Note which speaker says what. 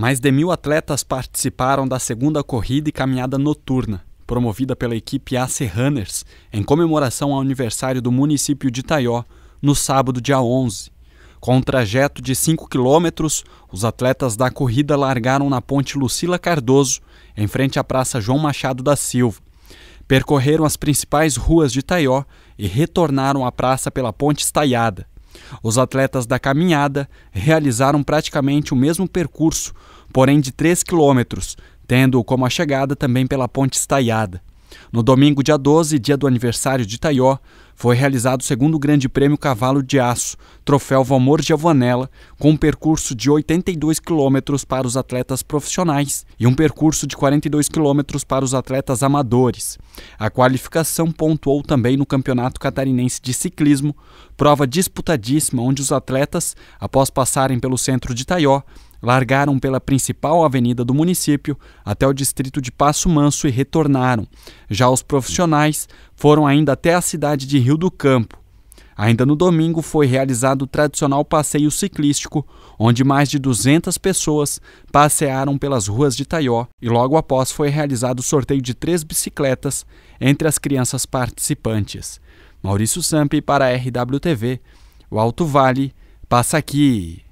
Speaker 1: Mais de mil atletas participaram da segunda corrida e caminhada noturna, promovida pela equipe AC Runners, em comemoração ao aniversário do município de Itaió, no sábado, dia 11. Com um trajeto de 5 quilômetros, os atletas da corrida largaram na ponte Lucila Cardoso, em frente à Praça João Machado da Silva. Percorreram as principais ruas de Itaió e retornaram à praça pela ponte Estaiada. Os atletas da caminhada realizaram praticamente o mesmo percurso, porém de 3 quilômetros, tendo como a chegada também pela Ponte Estaiada. No domingo, dia 12, dia do aniversário de Taió, foi realizado o segundo Grande Prêmio Cavalo de Aço, troféu Valmor Giovanella, com um percurso de 82 quilômetros para os atletas profissionais e um percurso de 42 quilômetros para os atletas amadores. A qualificação pontuou também no Campeonato Catarinense de Ciclismo, prova disputadíssima onde os atletas, após passarem pelo centro de Taió, Largaram pela principal avenida do município até o distrito de Passo Manso e retornaram. Já os profissionais foram ainda até a cidade de Rio do Campo. Ainda no domingo foi realizado o tradicional passeio ciclístico, onde mais de 200 pessoas passearam pelas ruas de Taió e logo após foi realizado o sorteio de três bicicletas entre as crianças participantes. Maurício Sampi para a RWTV, o Alto Vale, passa aqui.